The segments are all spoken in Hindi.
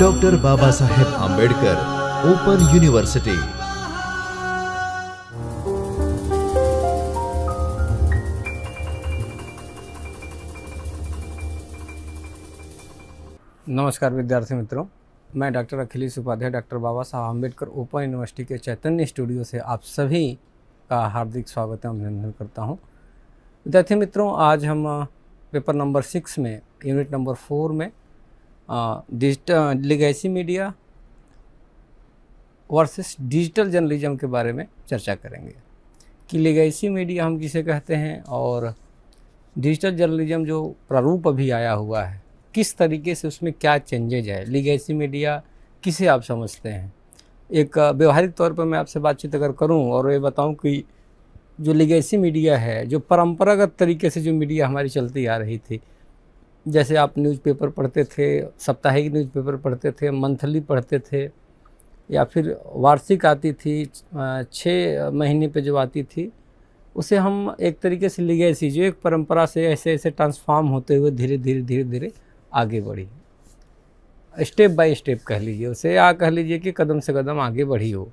Doctor Baba Saheb Ambedkar open university नमस्कार विद्यार्थी मित्रों मैं doctor Akhilesh Upadhyay doctor Baba Sahab Ambedkar open university के चैतन्य स्टूडियो से आप सभी का हार्दिक स्वागत एवं अभिनंदन करता हूं विद्यार्थी मित्रों आज हम पेपर नंबर सिक्स में यूनिट नंबर फोर में digital legacy media versus digital journalism के बारे में चर्चा करेंगे कि लिगेसी मीडिया हम किसे कहते हैं और डिजिटल जर्नलिज्म जो प्रारूप अभी आया हुआ है किस तरीके से उसमें क्या चेंजेज है लिगेसी मीडिया किसे आप समझते हैं एक व्यवहारिक तौर पर मैं आपसे बातचीत अगर करूं और ये बताऊं कि जो लिगेसी मीडिया है जो परंपरागत तरीके से जो मीडिया हमारी चलती आ रही थी जैसे आप न्यूज़पेपर पढ़ते थे साप्ताहिक न्यूज़पेपर पढ़ते थे मंथली पढ़ते थे या फिर वार्षिक आती थी छः महीने पे जो आती थी उसे हम एक तरीके से लिगेसी जो एक परंपरा से ऐसे ऐसे ट्रांसफॉर्म होते हुए धीरे धीरे धीरे धीरे आगे बढ़ी स्टेप बाय स्टेप कह लीजिए उसे या कह लीजिए कि कदम से कदम आगे बढ़ी हो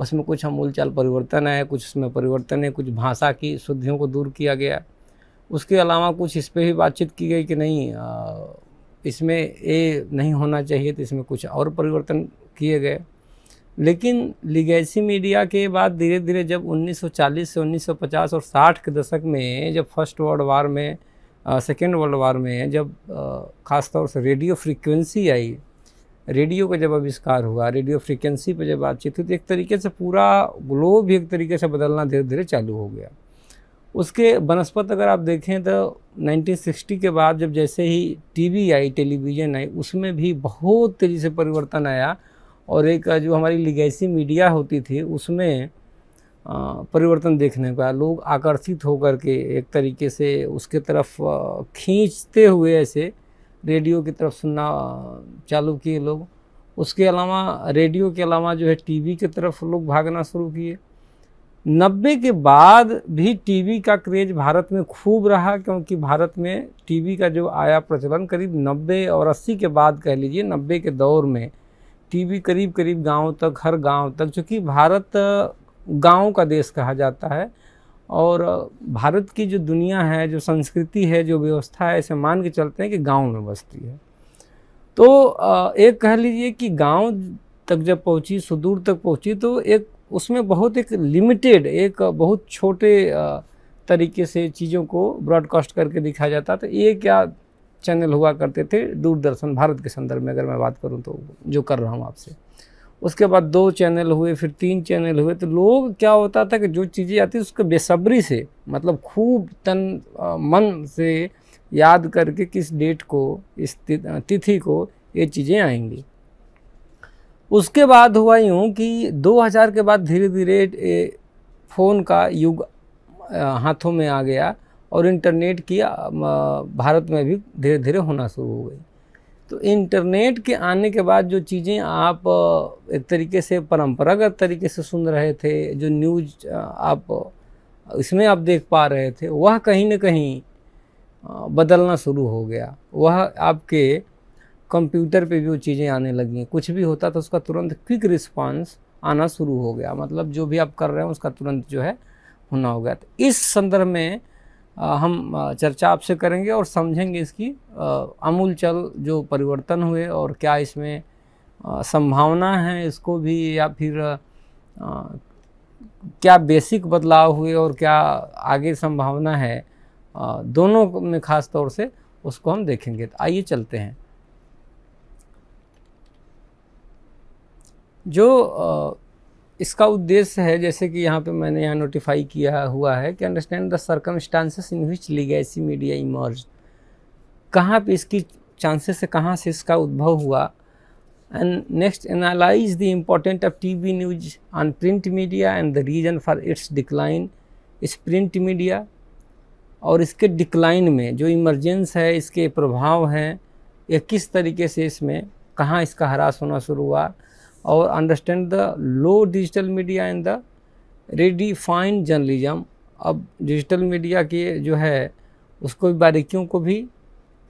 उसमें कुछ अमूल चाल परिवर्तन आए कुछ उसमें परिवर्तन है कुछ भाषा की शुद्धियों को दूर किया गया उसके अलावा कुछ इस पर भी बातचीत की गई कि नहीं इसमें ये नहीं होना चाहिए तो इसमें कुछ और परिवर्तन किए गए लेकिन लिगेसी मीडिया के बाद धीरे धीरे जब 1940 से 1950 और 60 के दशक में जब फर्स्ट वर्ल्ड वार में सेकेंड वर्ल्ड वार में जब ख़ासतौर से रेडियो फ्रीक्वेंसी आई रेडियो का जब आविष्कार हुआ रेडियो फ्रिक्वेंसी पर जब बातचीत हुई तो एक तरीके से पूरा ग्लोब एक तरीके से बदलना धीरे धीरे चालू हो गया उसके बनस्पत अगर आप देखें तो 1960 के बाद जब जैसे ही टीवी आई टेलीविज़न आई उसमें भी बहुत तेज़ी से परिवर्तन आया और एक जो हमारी लिगेसी मीडिया होती थी उसमें परिवर्तन देखने को आया लोग आकर्षित होकर के एक तरीके से उसके तरफ खींचते हुए ऐसे रेडियो की तरफ सुनना चालू किए लोग उसके अलावा रेडियो के अलावा जो है टीवी की तरफ लोग भागना शुरू किए नब्बे के बाद भी टीवी का क्रेज भारत में खूब रहा क्योंकि भारत में टीवी का जो आया प्रचलन करीब नब्बे और अस्सी के बाद कह लीजिए नब्बे के दौर में टीवी करीब करीब गाँव तक हर गाँव तक चूँकि भारत गाँव का देश कहा जाता है और भारत की जो दुनिया है जो संस्कृति है जो व्यवस्था है ऐसे मान के चलते हैं कि गांव में बसती है तो एक कह लीजिए कि गांव तक जब पहुंची सुदूर तक पहुंची तो एक उसमें बहुत एक लिमिटेड एक बहुत छोटे तरीके से चीज़ों को ब्रॉडकास्ट करके दिखाया जाता तो ये क्या चैनल हुआ करते थे दूरदर्शन भारत के संदर्भ में अगर मैं बात करूँ तो जो कर रहा हूँ आपसे उसके बाद दो चैनल हुए फिर तीन चैनल हुए तो लोग क्या होता था कि जो चीज़ें आती उसको बेसब्री से मतलब खूब तन मन से याद करके किस डेट को इस तिथि को ये चीज़ें आएंगी उसके बाद हुआ यूँ कि 2000 के बाद धीरे धीरे फ़ोन का युग हाथों में आ गया और इंटरनेट की भारत में भी धीरे धीरे होना शुरू हो गई तो इंटरनेट के आने के बाद जो चीज़ें आप एक तरीके से परंपरागत तरीके से सुन रहे थे जो न्यूज आप इसमें आप देख पा रहे थे वह कहीं ना कहीं बदलना शुरू हो गया वह आपके कंप्यूटर पे भी वो चीज़ें आने लगी कुछ भी होता था उसका तुरंत क्विक रिस्पांस आना शुरू हो गया मतलब जो भी आप कर रहे हैं उसका तुरंत जो है होना हो गया तो इस संदर्भ में हम चर्चा आपसे करेंगे और समझेंगे इसकी अमूलचल जो परिवर्तन हुए और क्या इसमें संभावना है इसको भी या फिर क्या बेसिक बदलाव हुए और क्या आगे संभावना है दोनों में ख़ास तौर से उसको हम देखेंगे तो आइए चलते हैं जो इसका उद्देश्य है जैसे कि यहाँ पे मैंने यहाँ नोटिफाई किया हुआ है कि understand the stances in which legacy media emerge कहाँ पे इसकी चांसेस से कहाँ से इसका उद्भव हुआ and next analyse the important of TV news on print media and the reason for its decline इस प्रिंट मीडिया और इसके डिक्लाइन में जो इमरजेंस है इसके प्रभाव हैं ये किस तरीके से इसमें कहाँ इसका हरास होना शुरू हुआ और understand the role digital media in the redefined journalism अब डिजिटल मीडिया के जो है उसको बारीकियों को भी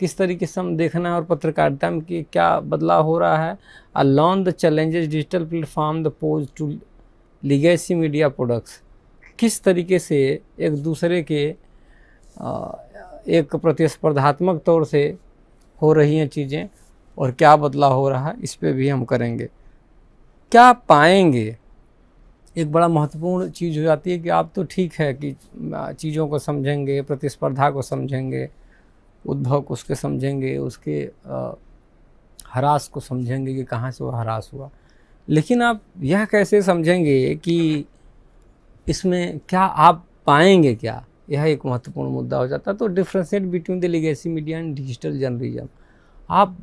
किस तरीके से हम देखना है और पत्रकारिता में कि क्या बदलाव हो रहा है along the challenges digital platform the pose to legacy media products किस तरीके से एक दूसरे के एक प्रतिस्पर्धात्मक तौर से हो रही हैं चीज़ें और क्या बदलाव हो रहा है इस पर भी हम करेंगे क्या पाएंगे एक बड़ा महत्वपूर्ण चीज़ हो जाती है कि आप तो ठीक है कि चीज़ों को समझेंगे प्रतिस्पर्धा को समझेंगे उद्भव को उसके समझेंगे उसके हरास को समझेंगे कि कहाँ से वो हरास हुआ लेकिन आप यह कैसे समझेंगे कि इसमें क्या आप पाएंगे क्या यह एक महत्वपूर्ण मुद्दा हो जाता है तो differentiate between the legacy media and digital journalism आप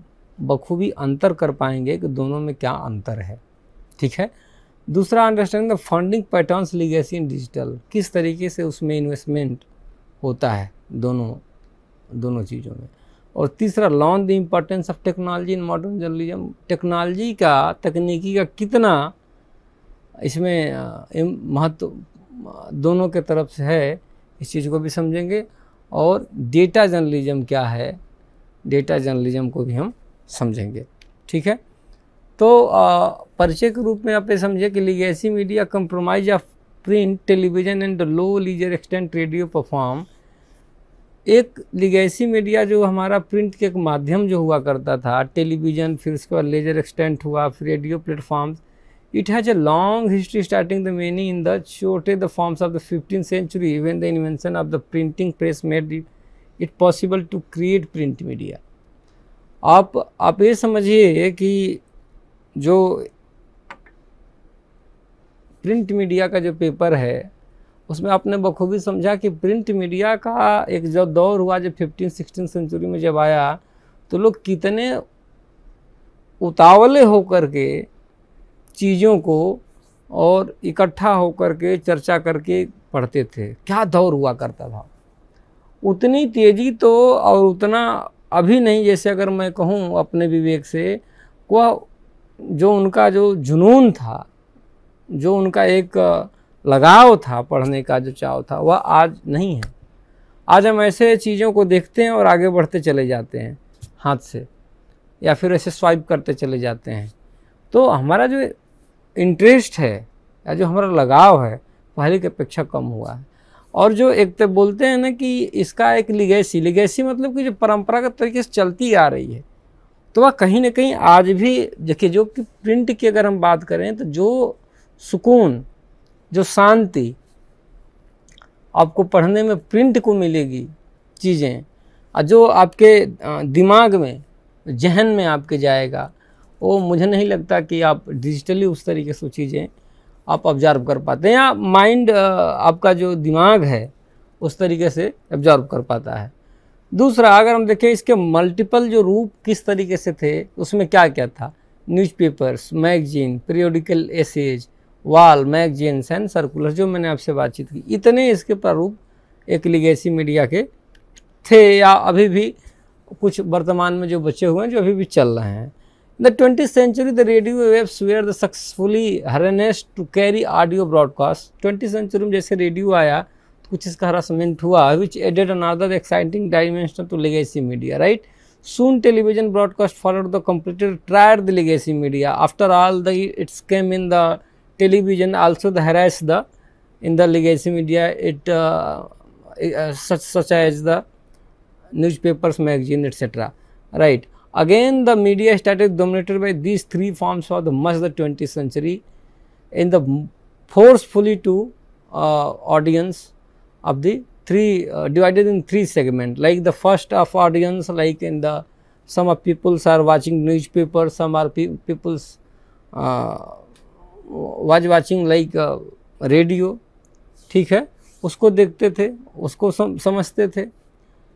बखूबी अंतर कर पाएंगे कि दोनों में क्या अंतर है ठीक है दूसरा understanding the funding patterns legacy in digital किस तरीके से उसमें इन्वेस्टमेंट होता है दोनों दोनों चीज़ों में और तीसरा learn the importance of technology in modern journalism technology का तकनीकी का कितना इसमें महत्व दोनों के तरफ से है इस चीज़ को भी समझेंगे और डेटा जर्नलिज्म क्या है डेटा जर्नलिज्म को भी हम समझेंगे ठीक है तो परिचय के रूप में आप ये समझे कि legacy media compromise of print television and low lesser extent radio perform एक लिगेसी मीडिया जो हमारा प्रिंट के एक माध्यम जो हुआ करता था टेलीविज़न फिर उसके बाद लेजर एक्सटेंट हुआ फिर radio platform it has a long history starting the many in the छोटे the forms of the fifteen century even the invention of the printing press made it possible to create print media आप आप ये समझिए कि जो प्रिंट मीडिया का जो पेपर है उसमें आपने बखूबी समझा कि प्रिंट मीडिया का एक जो दौर हुआ जब फिफ्टीन सिक्सटीन सेंचुरी में जब आया तो लोग कितने उतावले होकर के चीज़ों को और इकट्ठा होकर के चर्चा करके पढ़ते थे क्या दौर हुआ करता था उतनी तेज़ी तो और उतना अभी नहीं जैसे अगर मैं कहूँ अपने विवेक से वह जो उनका जो जुनून था जो उनका एक लगाव था पढ़ने का जो चाव था वह आज नहीं है आज हम ऐसे चीज़ों को देखते हैं और आगे बढ़ते चले जाते हैं हाथ से या फिर ऐसे स्वाइप करते चले जाते हैं तो हमारा जो इंटरेस्ट है या जो हमारा लगाव है पहले की अपेक्षा कम हुआ है और जो एक तो बोलते हैं ना कि इसका एक लिगेसी लिगेसी मतलब कि जो परंपरागत तरीके से चलती आ रही है तो वह कहीं ना कहीं आज भी देखिए जो कि प्रिंट की अगर हम बात करें तो जो सुकून जो शांति आपको पढ़ने में प्रिंट को मिलेगी चीज़ें और जो आपके दिमाग में जहन में आपके जाएगा वो मुझे नहीं लगता कि आप डिजिटली उस तरीके से चीज़ें आप ऑब्जर्व कर पाते हैं या माइंड आपका जो दिमाग है उस तरीके से ऑब्जर्व कर पाता है दूसरा अगर हम देखें इसके मल्टीपल जो रूप किस तरीके से थे उसमें क्या क्या था newspapers magazine periodical essays wall magazines and circular जो मैंने आपसे बातचीत की इतने इसके प्रारूप एक लिगेसी मीडिया के थे या अभी भी कुछ वर्तमान में जो बचे हुए हैं जो अभी भी चल रहे हैं the twenty century the radio waves were the successfully harness to carry audio broadcast twenty century में जैसे रेडियो आया कुछ इसका हरासमेंट हुआ which added another exciting dimension to legacy media right soon television broadcast followed the completed triad the legacy media after all the its came in the television also the harass the in the legacy media it such such as the news papers magazine etcetera right again the media start is dominated by these three forms of the must the twenty century in the forcefully to audience of the three uh, divided in three segment like the first of audience like in the some of peoples are watching newspaper some are pe peoples uh, was watching like uh, radio ठीक है उसको देखते थे उसको सम, समझते थे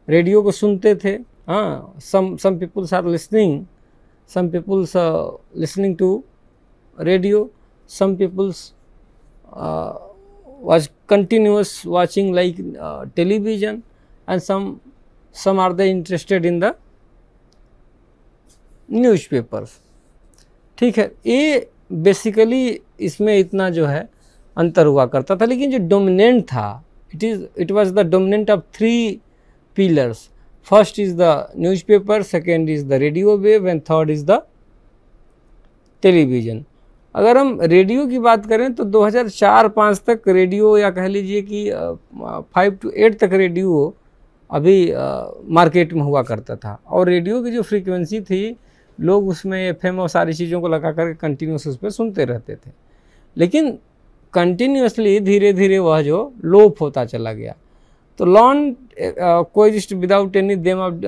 रेडियो को सुनते थे हाँ some some peoples are listening some peoples listening to radio some peoples was continuous watching like uh, television and some some are they interested in the newspapers ठीक है ये basically इसमें इतना जो है अंतर हुआ करता था लेकिन जो dominant था it is it was the dominant of three pillars first is the newspaper second is the radio wave and third is the television अगर हम रेडियो की बात करें तो 2004-5 तक रेडियो या कह लीजिए कि फाइव टू एट तक रेडियो अभी आ, मार्केट में हुआ करता था और रेडियो की जो फ्रीक्वेंसी थी लोग उसमें एफ और सारी चीज़ों को लगा करके कंटिन्यूस उस पर सुनते रहते थे लेकिन कंटिन्यूसली धीरे धीरे वह जो लोप होता चला गया तो long coexist without any them of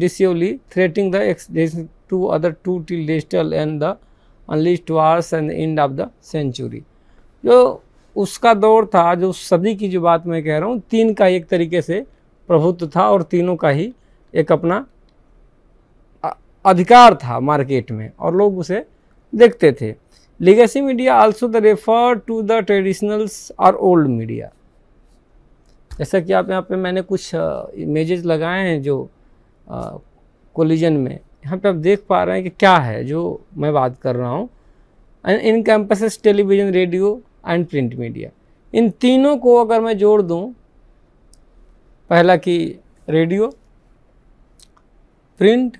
seriously threatening the ex to other two till digital and the analyst towards and end of the century जो उसका दौर था जो सदी की जो बात मैं कह रहा हूँ तीन का एक तरीके से प्रभुत्व था और तीनों का ही एक अपना अधिकार था मार्केट में और लोग उसे देखते थे legacy media also the refer to the traditionals और ओल्ड मीडिया जैसा कि आप यहाँ पे मैंने कुछ इमेजेस लगाए हैं जो कोलिजन में यहाँ पे आप देख पा रहे हैं कि क्या है जो मैं बात कर रहा हूँ and in campuses television radio and print media इन तीनों को अगर मैं जोड़ दूँ पहला कि रेडियो प्रिंट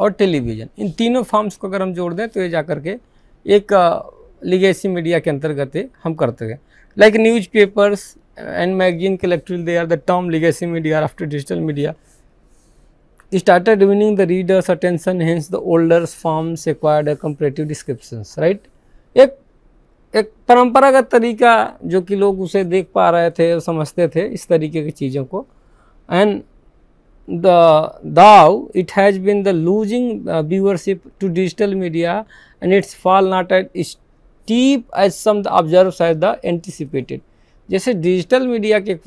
और टेलीविज़न इन तीनों फॉर्म्स को अगर हम जोड़ दें तो ये जा करके के एक लिगेसी मीडिया के अंतर्गत हम करते हैं like newspapers and magazine collectively they are the term legacy media after digital media started winning the reader's attention hence the older forms acquired a comparative descriptions right एक एक परंपरागत तरीका जो कि लोग उसे देख पा रहे थे समझते थे इस तरीके की चीज़ों को and the thou it has been the losing uh, viewership to digital media and its fall not at steep as some observes as the anticipated जैसे डिजिटल मीडिया के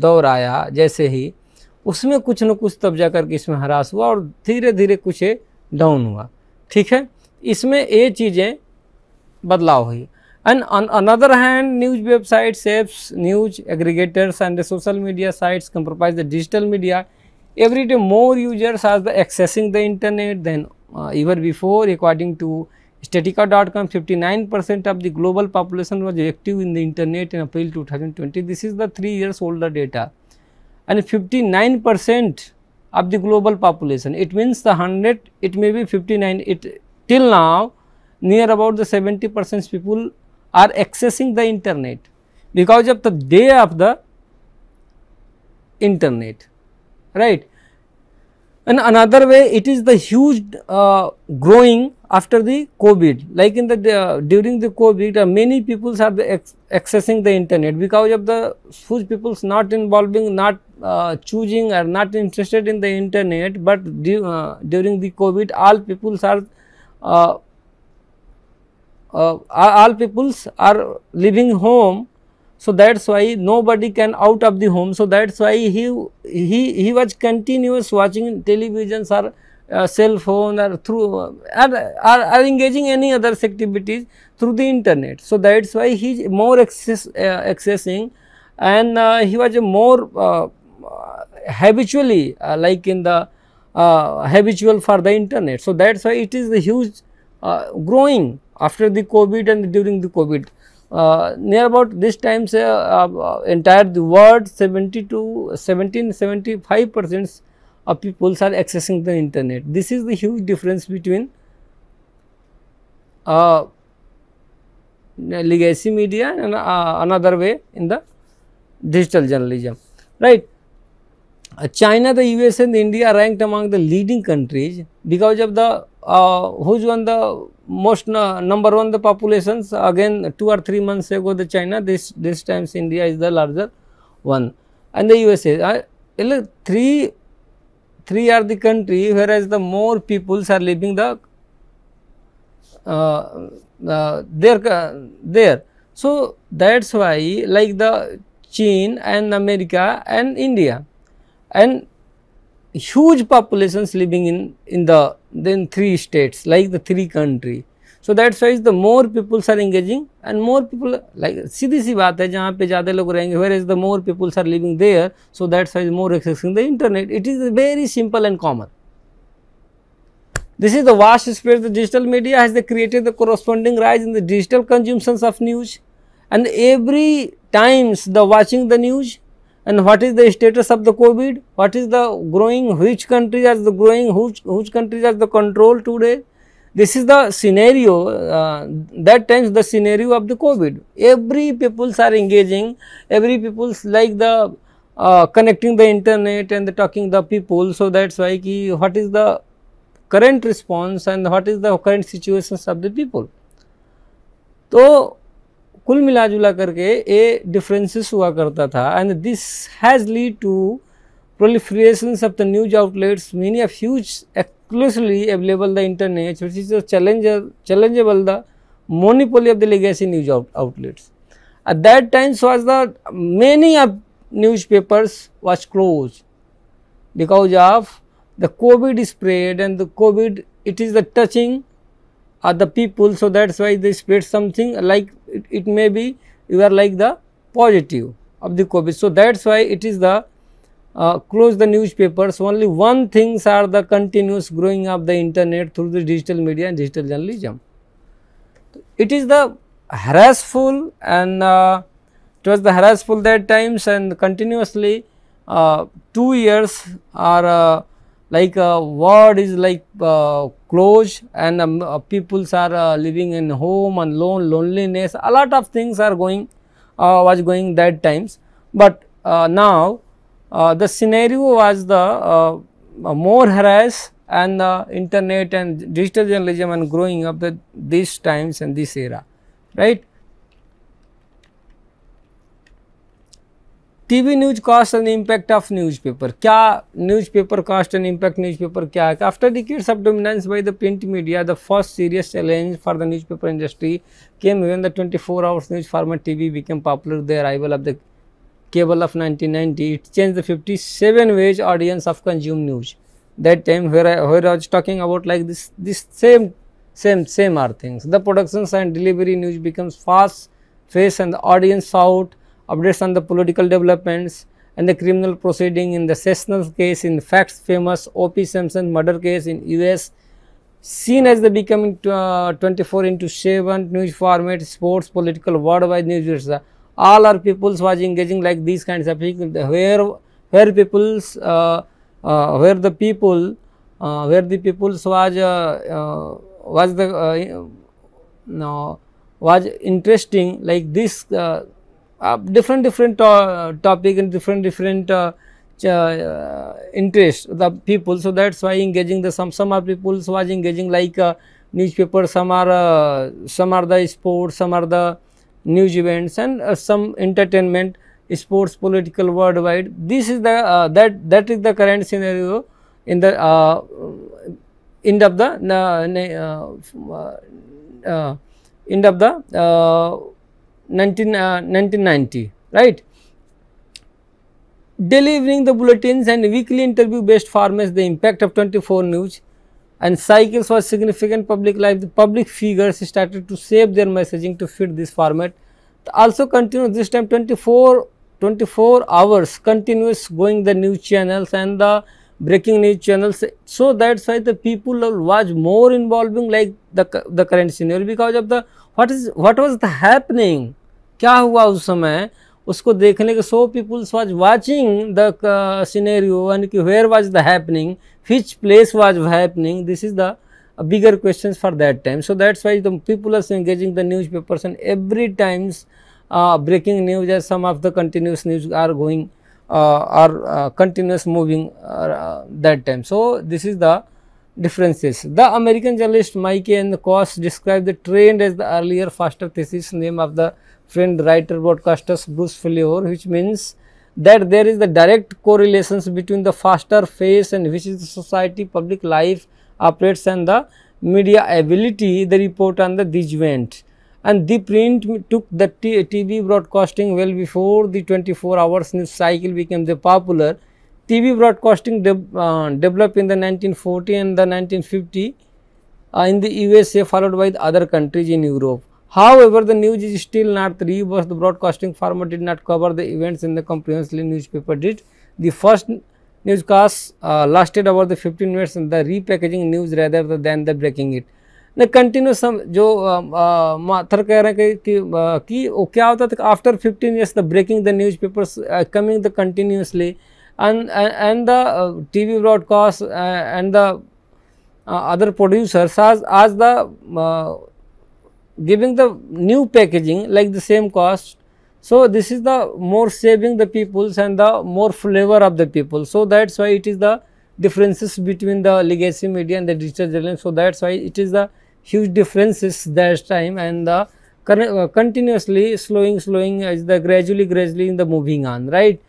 दौर आया जैसे ही उसमें कुछ न कुछ तब जा करके इसमें ह्रास हुआ और धीरे धीरे कुछ डाउन हुआ ठीक है इसमें ये चीज़ें बदलाव हुई and another hand news websites apps news aggregators and social media sites compromise the digital media every day more users are the accessing the internet than ever before according to Statista dot com fifty nine percent of the global population was active in the internet in April two thousand twenty this is the three years older data and 59 percent of the global population. It means the 100, it may be 59, it till now near about the 70 percent people are accessing the internet because of the day of the internet, right. And another way it is the huge uh, growing after the COVID. Like in the uh, during the COVID, uh, many people are accessing the internet because of the huge people's not involving, not uh, choosing, or not interested in the internet. But uh, during the COVID, all peoples are uh, uh, all peoples are living home. So that's why nobody can out of the home. So that's why he he he was continuous watching televisions or uh, cell phone or through are are engaging any other activities through the internet. So that's why he is more access, uh, accessing and uh, he was more uh, habitually uh, like in the uh, habitual for the internet. So that's why it is the huge growing after the COVID and during the COVID. near about this time say entire the world 70 to 17 75 percent of people are accessing the internet. This is the huge difference between uh, legacy media and uh, another way in the digital journalism, right. Uh, China, the US and India ranked among the leading countries because of the uh, who's one the most number one the populations again two or three months ago the China this this times India is the larger one and the USA. Uh, three three are the country whereas the more peoples are living the uh, uh, there there so that's why like the China and America and India and huge populations living in in the then three states like the three country so that's why the more peoples are engaging, and more people like सीधी सी बात है जहाँ पे ज़्यादा लोग रहेंगे where is the more peoples are living there so that's why more accessing the internet it is very This is the vast space the digital media has created the corresponding rise in the digital consumptions of news and every times the watching the news and what is the status of the COVID, what is the growing, which countries are the growing, which, which countries are the control today This is the scenario, uh, that times the scenario of the COVID. Every people are engaging, every people like the uh, connecting the internet and the talking the people. So, that's why ki what is the current response and what is the current situation of the people. तो कुल मिला जुला करके ये डिफरेंसेस हुआ करता था and this has lead to proliferation of the news outlets many of huge exclusively available the internet, which is a challenger, challengeable the monopoly of the legacy news out outlets. At that time, so as the many of newspapers was closed because of the COVID spread and the COVID, it is the touching of the people. So that's why they spread something like it, it may be you are like the positive of the COVID. So that's why it is the uh, close the newspapers only one things are the continuous growing of the internet through the digital media and digital journalism it is the harassful and uh, it was the harassful that times and continuously uh, two years are uh, like a uh, word is like closed and um, peoples are living in home and lone loneliness a lot of things are going was going that times but now uh, the scenario was the uh, uh, more harass and the internet and digital journalism and growing up the these times and this era right tv news cost and impact of newspaper kya newspaper cost and impact newspaper kya hai after decades of dominance by the print media the first serious challenge for the newspaper industry came when the 24 hours news format tv became popular the arrival of the cable of 1990 it changed the 57 ways audience of consume news that time where I, where I was talking about like this this same same same are things the productions and delivery news becomes fast face and the audience out updates on the political developments and the criminal proceeding in the Sessions case in facts famous O.P. Simpson murder case in US seen as the becoming uh, 24 into 7 news format sports political worldwide news all our peoples was engaging like these kinds of where where peoples uh, uh, where the people uh, where the peoples was uh, uh, was the uh, no, was interesting like this different different topic and different different interest the people so that's why engaging the some some are peoples was engaging like newspaper some are some are the sports some are the news events and uh, some entertainment, sports, political worldwide. This is the uh, that that is the current scenario in the uh, end of the uh, uh, uh, end of the uh, 19, 1990, uh, right? Delivering the bulletins and weekly interview based formats, the impact of 24 news and cycles for significant public life, the public figures started to shape their messaging to fit this format. Also continue this time 24, 24 hours continuous going the news channels and the breaking news channels. So that's why the people watch more involving like the, the current scenario because of the what is what was the happening, Kya hua us samay? उसको देखने के so peoples was watching the scenario यानी कि where was the happening which place was happening this is the bigger questions for that time so that's why the people are engaging the newspapers and every times uh, breaking news or some of the continuous news are going uh, are uh, continuous moving uh, that time so this is the differences the american journalist Mike and cost described the trend as the earlier faster thesis name of the friend writer broadcasters Bruce Filior, which means that there is the direct correlations between the faster phase and which is the society public life operates and the media ability the report on the this and the print took the TV broadcasting well before the 24 hours news cycle became the popular. TV broadcasting de uh, developed in the 1940 and the 1950 uh, in the USA followed by the other countries in Europe. However, the news is still not reversed. The broadcasting format did not cover the events in the comprehensive newspaper did. The first newscast uh, lasted about the 15 minutes and the repackaging news rather than the breaking it. न कंटिन्यू सम जो माथर कह रहे हैं कि कि वो क्या होता था after 15 years the breaking the newspapers coming and continuously and TV broadcast T V broadcast and the other producers आज आज the giving the new packaging like the same cost. So, this is the more saving the peoples and the more flavor of the people. So, that is why it is the differences between the legacy media and the digital journalism. So, that is why it is the huge differences that time and the uh, continuously slowing, slowing as the gradually, gradually in the moving on, right.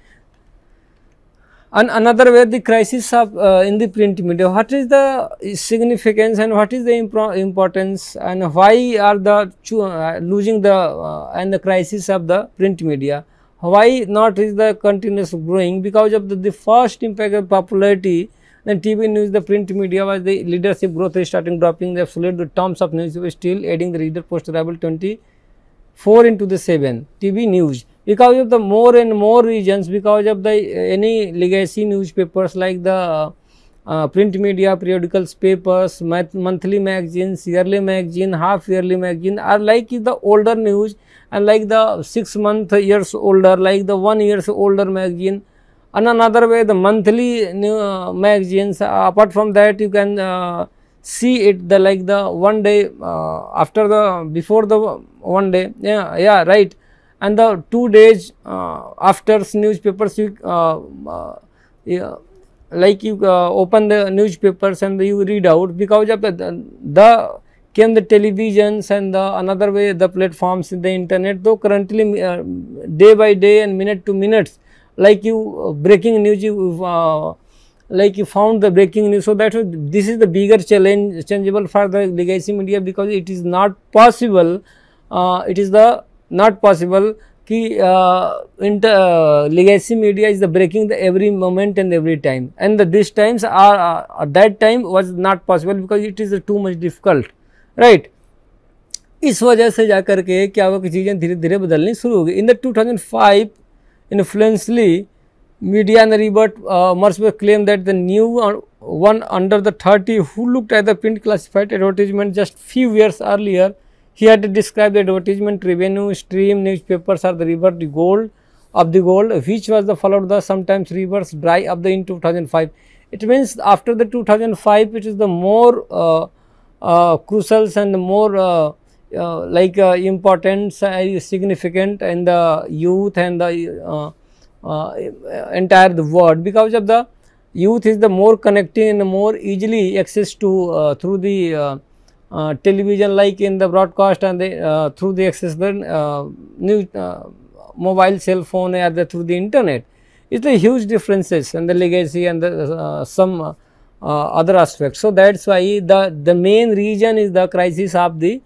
And another way the crisis of uh, in the print media, what is the significance and what is the importance and why are the uh, losing the uh, and the crisis of the print media? Why not is the continuous growing because of the, the first impact of popularity then TV news, the print media was the leadership growth is starting dropping the absolute the terms of news was still adding the reader post arrival 24 into the 7 TV news because of the more and more regions, because of the uh, any legacy newspapers like the uh, uh print media periodicals papers monthly magazines yearly magazine half yearly magazine are like the older news and like the 6 month years older like the 1 years older magazine and another way the monthly new uh, magazines uh, apart from that you can uh, see it the like the one day after the before the one day yeah yeah right and the two days uh, after newspapers you uh, uh like you uh, open the newspapers and you read out because of the, the came the televisions and the another way the platforms in the internet though currently uh, day by day and minute to minutes like you uh, breaking news you uh, like you found the breaking news so that this is the bigger challenge changeable for the legacy media because it is not possible it is the not possible ki uh, inter, uh, legacy media is breaking the every moment and every time and the, these times are uh, that time was not possible because it is too much difficult right इस वजह से जा कर के क्या हुआ कि चीज़ें धीरे 2005 influentially media and Ebert uh, Mercer claimed that the new one under the 30 who looked at the print classified advertisement just few years earlier here to describe the advertisement revenue stream, newspapers are the river, the gold of the gold, which was the followed the sometimes rivers dry up the in 2005. It means after the 2005, it is the more uh, uh, crucial and more uh, uh like uh, important, uh, significant in the youth and the uh, entire the world because of the youth is the more connecting and more easily access to through the uh, television like in the broadcast and the, uh, through the access the uh, new mobile cell phone or the, through the internet it's a huge differences and the legacy and the, some other aspects so that's why the the main reason is the crisis of the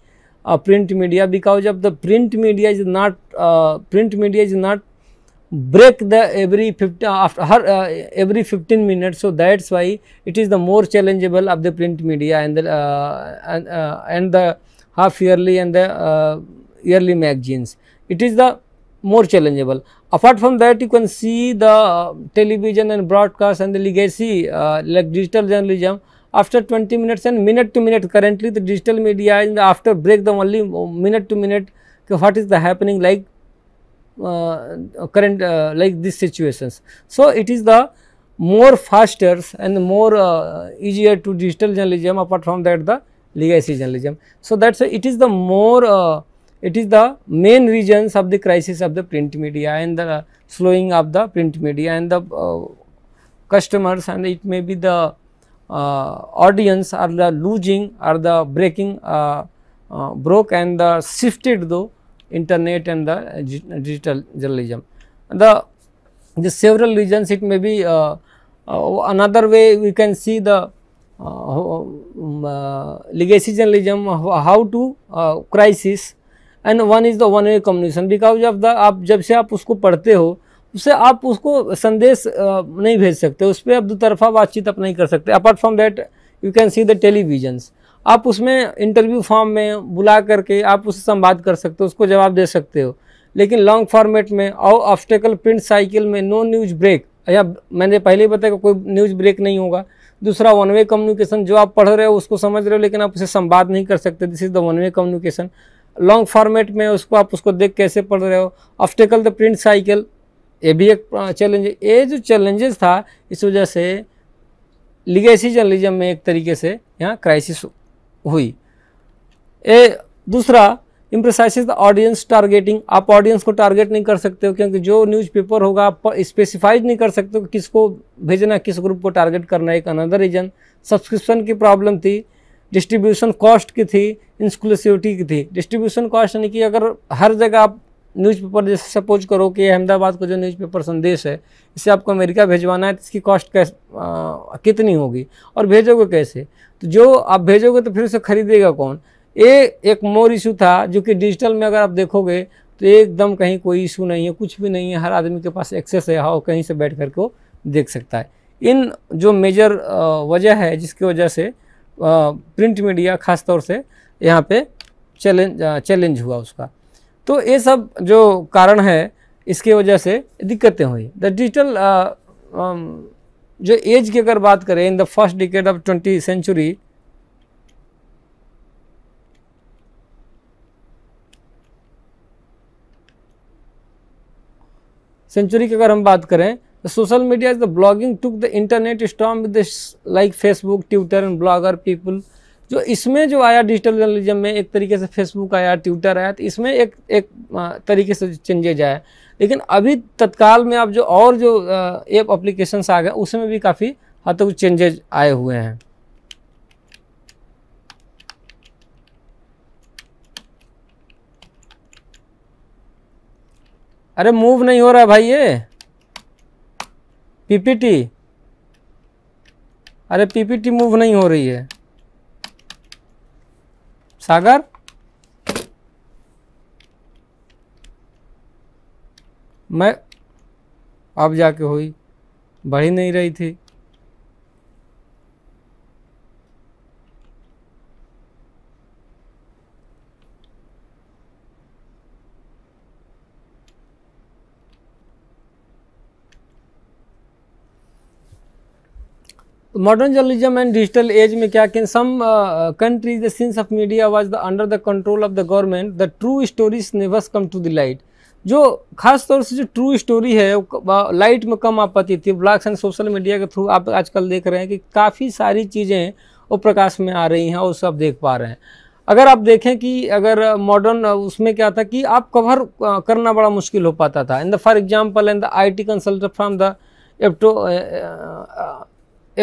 print media because of the print media is not print media is not break the every 15 uh, after her uh, every 15 minutes so that's why it is the more challengeable of the print media and the uh, and, uh, and the half yearly and the uh, yearly magazines it is the more challengeable apart from that you can see the television and broadcast and the legacy uh, like digital journalism after 20 minutes and minute to minute currently the digital media the after break the only minute to minute what is the happening like uh, uh, current uh, like these situations. So, it is the more faster and more easier to digital journalism apart from that the legacy journalism. So, that is it is the more it is the main reasons of the crisis of the print media and the slowing of the print media and the uh, customers and it may be the uh, audience are the losing or the breaking uh, broke and the shifted though internet and the digital journalism. The, the several reasons it may be uh, uh, another way we can see the uh, uh, legacy journalism how to uh, crisis and one is the one way communication because of the aap jab se aap usko padhte ho उससे आप उसको संदेश नहीं भेज सकते उस पर आप दो तरफा बातचीत आप नहीं कर सकते apart from that you can see the televisions आप उसमें इंटरव्यू फॉर्म में बुला करके आप उससे संवाद कर सकते हो उसको जवाब दे सकते हो लेकिन लॉन्ग फॉर्मेट में और ऑफ्टेकल प्रिंट साइकिल में नो न्यूज ब्रेक या मैंने पहले ही बताया कि कोई न्यूज ब्रेक नहीं होगा दूसरा वन वे कम्युनिकेशन जो आप पढ़ रहे हो उसको समझ रहे हो लेकिन आप उसे संवाद नहीं कर सकते this is the one way communication long format में उसको आप उसको देख कैसे पढ़ रहे हो ऑफ्टेकल द प्रिंट साइकिल ये भी एक चैलेंज ये जो चैलेंजेस था इस वजह से लीगेसी जर्नलिज्म में एक तरीके से यहाँ क्राइसिस हुई ए दूसरा इम्प्रेसाइस द ऑडियंस टारगेटिंग आप ऑडियंस को टारगेट नहीं कर सकते हो क्योंकि जो न्यूज़पेपर होगा आप स्पेसिफाइज नहीं कर सकते हो कि किसको भेजना किस ग्रुप को टारगेट करना एक अनदर रीजन सब्सक्रिप्शन की प्रॉब्लम थी डिस्ट्रीब्यूशन कॉस्ट की थी इंक्लूसिविटी की थी डिस्ट्रीब्यूशन कॉस्ट यानी कि अगर हर जगह आप न्यूज़पेपर जैसे सपोज करो कि अहमदाबाद का जो न्यूज़पेपर संदेश है इसे आपको अमेरिका भेजवाना है तो इसकी कॉस्ट कैस आ, कितनी होगी और भेजोगे कैसे तो जो आप भेजोगे तो फिर उसे खरीदेगा कौन ये एक मोर इशू था जो कि डिजिटल में अगर आप देखोगे तो एकदम कहीं कोई इशू नहीं है कुछ भी नहीं है हर आदमी के पास एक्सेस है और कहीं से बैठ कर को देख सकता है इन जो मेजर वजह है जिसकी वजह से प्रिंट मीडिया ख़ास तौर से यहाँ पे चैलेंज चैलेंज हुआ उसका तो ये सब जो कारण है इसके वजह से दिक्कतें हुई द डिजिटल uh, um, जो एज की अगर बात करें in the first decade of twenty century century की अगर हम बात करें तो social media is the blogging took the internet storm with like Facebook Twitter and blogger people जो इसमें जो आया डिजिटल जर्नलिज्म में एक तरीके से फेसबुक आया ट्विटर आया तो इसमें एक एक तरीके से चेंजेज आया लेकिन अभी तत्काल में अब जो और जो ऐप अप्लीकेशंस आ गए उसमें भी काफ़ी हद तक चेंजेज आए हुए हैं अरे मूव नहीं हो रहा है भाई ये पीपीटी अरे पीपीटी मूव नहीं हो रही है सागर मैं अब जाके हुई बढ़ ही नहीं रही थी modern journalism and digital age में क्या in some countries the sense of media was the under the control of the government the true stories stories never come to the जो खास तौर से जो ट्रू स्टोरी है लाइट में कम आ पाती थी ब्लॉग्स एंड सोशल मीडिया के थ्रू आप आजकल देख रहे हैं कि काफ़ी सारी चीज़ें वो प्रकाश में आ रही हैं और सब देख पा रहे हैं अगर आप देखें कि अगर मॉडर्न उसमें क्या था कि आप कवर करना बड़ा मुश्किल हो पाता था in the for example in the I T consultant from the 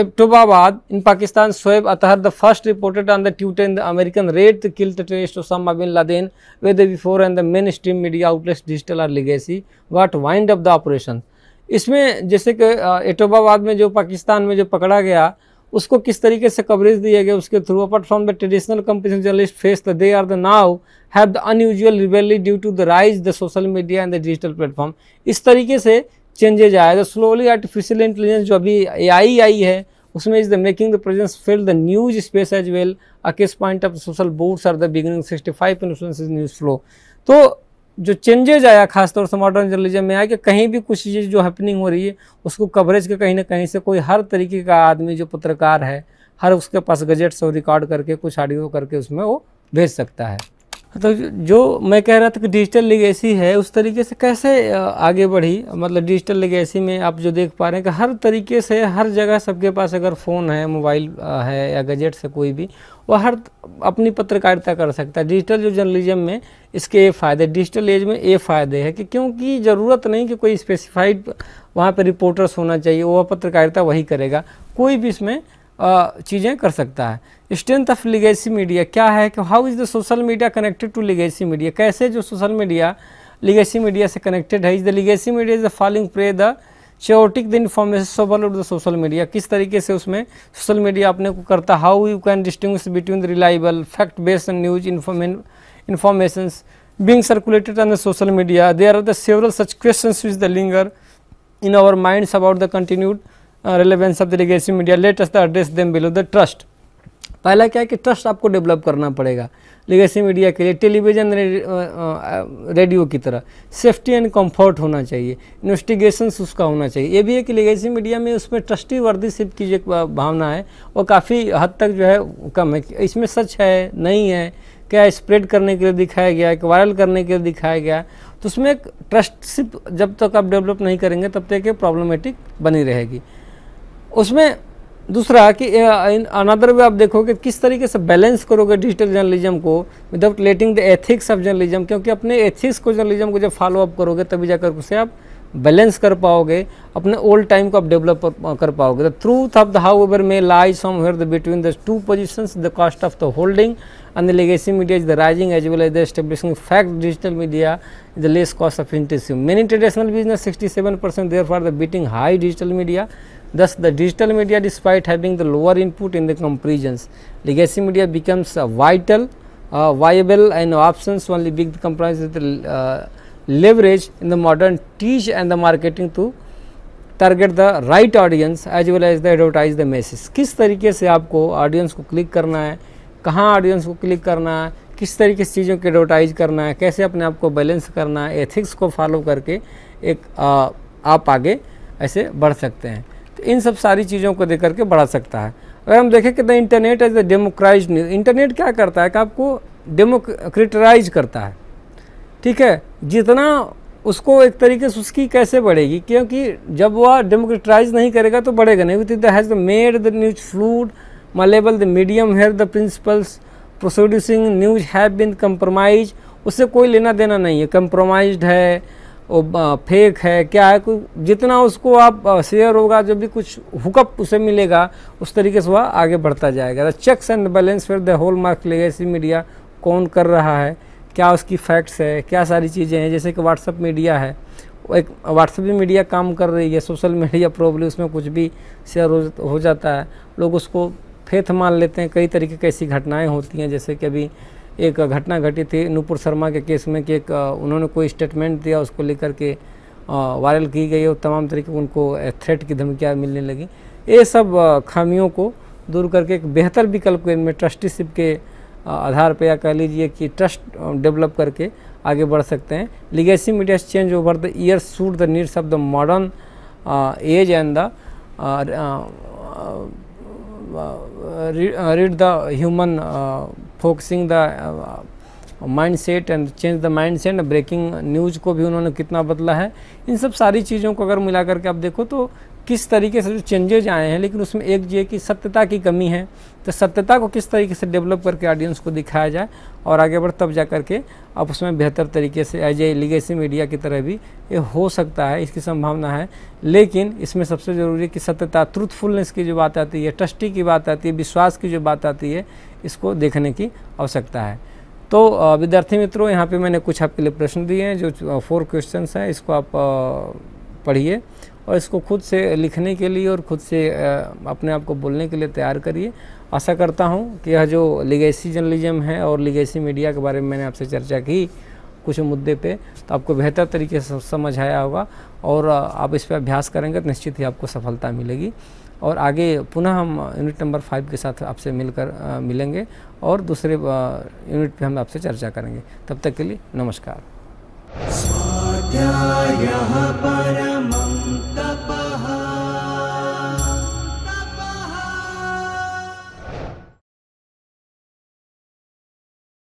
Abbottabad in Pakistan Sohaib Athar the first reported on the Twitter in the American raid the kill terrorist Osama bin Laden with before and the mainstream media outlets digital or legacy what wind up the operation इसमें जैसे कि एटोबाबाद में जो पाकिस्तान में जो पकड़ा गया उसको किस तरीके से कवरेज दिया गया उसके through apart from the traditional company journalist face the they are the now have the unusual rivalry due to the rise the social media and the digital platform इस तरीके से चेंजेज आया तो स्लोली आर्टिफिशियल इंटेलिजेंस जो अभी ए आई आई है उसमें is the making the presence fill the news space as well a किस point of social boards are the beginning sixty five influence news flow तो जो चेंजेज आया खासतौर से मॉडर्न जर्नलिज्म में आया कि कहीं भी कुछ चीज़ जो हैपनिंग हो रही है उसको कवरेज के कहीं ना कहीं से कोई हर तरीके का आदमी जो पत्रकार है हर उसके पास गजेट्स और रिकॉर्ड करके कुछ ऑडियो करके उसमें वो भेज सकता है तो जो मैं कह रहा था कि डिजिटल लेगेसी है उस तरीके से कैसे आगे बढ़ी मतलब डिजिटल लिगेसी में आप जो देख पा रहे हैं कि हर तरीके से हर जगह सबके पास अगर फ़ोन है मोबाइल है या गजेट से कोई भी वह हर अपनी पत्रकारिता कर सकता है डिजिटल जो जर्नलिज्म में इसके ये फ़ायदे डिजिटल एज में ये फ़ायदे है कि क्योंकि ज़रूरत नहीं कि कोई स्पेसिफाइड वहाँ पर रिपोर्टर्स होना चाहिए वह पत्रकारिता वही करेगा कोई भी इसमें चीज़ें कर सकता है स्ट्रेंथ ऑफ लिगेसी मीडिया क्या है कि how is the social media connected to legacy media कैसे जो सोशल मीडिया लिगेसी मीडिया से कनेक्टेड है is the legacy media is the falling prey the chaotic the information सोबल और द सोशल मीडिया किस तरीके से उसमें सोशल मीडिया अपने को करता how you can distinguish between the reliable fact based news information being circulated on the social media they are the several such question which the linger in our minds about the continued relevance of the legacy media latest address them below the trust पहला क्या है कि ट्रस्ट आपको डेवलप करना पड़ेगा लेगेसी मीडिया के लिए टेलीविज़न रेडियो की तरह सेफ्टी एंड कंफर्ट होना चाहिए इन्वेस्टिगेशन उसका होना चाहिए ये भी है कि लेगेसी मीडिया में उसमें ट्रस्टी वर्दीशिप की जो भावना है वो काफ़ी हद तक जो है कम है इसमें सच है नहीं है क्या स्प्रेड करने के लिए दिखाया गया है वायरल करने के लिए दिखाया गया तो उसमें एक ट्रस्टशिप जब तक आप डेवलप नहीं करेंगे तब तक ये प्रॉब्लमेटिक बनी रहेगी उसमें दूसरा कि अनदर वे आप देखो कि किस तरीके से बैलेंस करोगे डिजिटल जर्नलिज्म को without letting the ethics of journalism क्योंकि अपने एथिक्स को जर्नलिज्म को जब फॉलो अप करोगे तभी जाकर उसे आप बैलेंस कर पाओगे अपने ओल्ड टाइम को आप डेवलप कर पाओगे the truth of the however may lie here the between the two position the cost of the holding and legacy media is the rising as well as the establishing fact digital media is the less cost of intensive many traditional business sixty seven percent their for the beating high digital media Thus, the digital media despite having the lower input in the comparisons, legacy media becomes a vital, uh, viable and options only big comprise with the uh, leverage in the modern teach and the marketing to target the right audience as well as the advertise the message किस तरीके से आपको ऑडियंस को क्लिक करना है कहाँ ऑडियंस को क्लिक करना है किस तरीके से चीज़ों को एडवर्टाइज करना है कैसे अपने आप को बैलेंस करना है एथिक्स को फॉलो करके एक आ, आप आगे ऐसे बढ़ सकते हैं इन सब सारी चीज़ों को देकर करके बढ़ा सकता है अगर हम देखें कि the internet as the democratise news internet क्या करता है कि आपको डेमोक्रेटराइज करता है ठीक है जितना उसको एक तरीके से उसकी कैसे बढ़ेगी क्योंकि जब वह डेमोक्रेटराइज नहीं करेगा तो बढ़ेगा नहीं with has the made the news fluid malleable the medium here the principles producing news have been compromise उससे कोई लेना देना नहीं है कम्प्रोमाइज है फेक है क्या है कोई जितना उसको आप शेयर होगा जो भी कुछ हुकअप उसे मिलेगा उस तरीके से वह आगे बढ़ता जाएगा चेक्स एंड बैलेंस फिर the whole mark legacy media कौन कर रहा है क्या उसकी फैक्ट्स है क्या सारी चीज़ें हैं जैसे कि व्हाट्सअप मीडिया है एक व्हाट्सअप भी मीडिया काम कर रही है सोशल मीडिया प्रॉब्लम उसमें कुछ भी शेयर हो, हो जाता है लोग उसको फेथ मान लेते हैं कई तरीके की ऐसी घटनाएँ होती हैं जैसे कि अभी एक घटना घटी थी नूपुर शर्मा के केस में कि एक उन्होंने कोई स्टेटमेंट दिया उसको लेकर के वायरल की गई और तमाम तरीके उनको थ्रेट की धमकियाँ मिलने लगी ये सब खामियों को दूर करके एक बेहतर विकल्प को इनमें ट्रस्टीशिप के आधार पर या कह लीजिए कि ट्रस्ट डेवलप करके आगे बढ़ सकते हैं legacy media change over the year suit the needs of the modern age and the read the human focusing the mindset and change the mindset breaking news को भी उन्होंने कितना बदला है इन सब सारी चीज़ों को अगर मिला करके आप देखो तो किस तरीके से जो चेंजेज आए हैं लेकिन उसमें एक ये कि सत्यता की कमी है तो सत्यता को किस तरीके से डेवलप करके ऑडियंस को दिखाया जाए और आगे बढ़ तब जा करके अब उसमें बेहतर तरीके से एज ए लिगेसी मीडिया की तरह भी ये हो सकता है इसकी संभावना है लेकिन इसमें सबसे ज़रूरी है कि सत्यता ट्रूथफुलनेस की जो बात आती है ट्रस्टी की बात आती है विश्वास की जो बात आती है इसको देखने की आवश्यकता है तो विद्यार्थी मित्रों यहाँ पर मैंने कुछ आपके लिए प्रश्न दिए हैं जो फोर क्वेश्चन हैं इसको आप पढ़िए और इसको खुद से लिखने के लिए और खुद से अपने आप को बोलने के लिए तैयार करिए आशा करता हूँ कि यह जो लिगेसी जर्नलिज्म है और लिगेसी मीडिया के बारे में मैंने आपसे चर्चा की कुछ मुद्दे पे तो आपको बेहतर तरीके से समझ आया होगा और आप इस पर अभ्यास करेंगे तो निश्चित ही आपको सफलता मिलेगी और आगे पुनः हम यूनिट नंबर फाइव के साथ आपसे मिलकर मिलेंगे और दूसरे यूनिट पे हम आपसे चर्चा करेंगे तब तक के लिए नमस्कार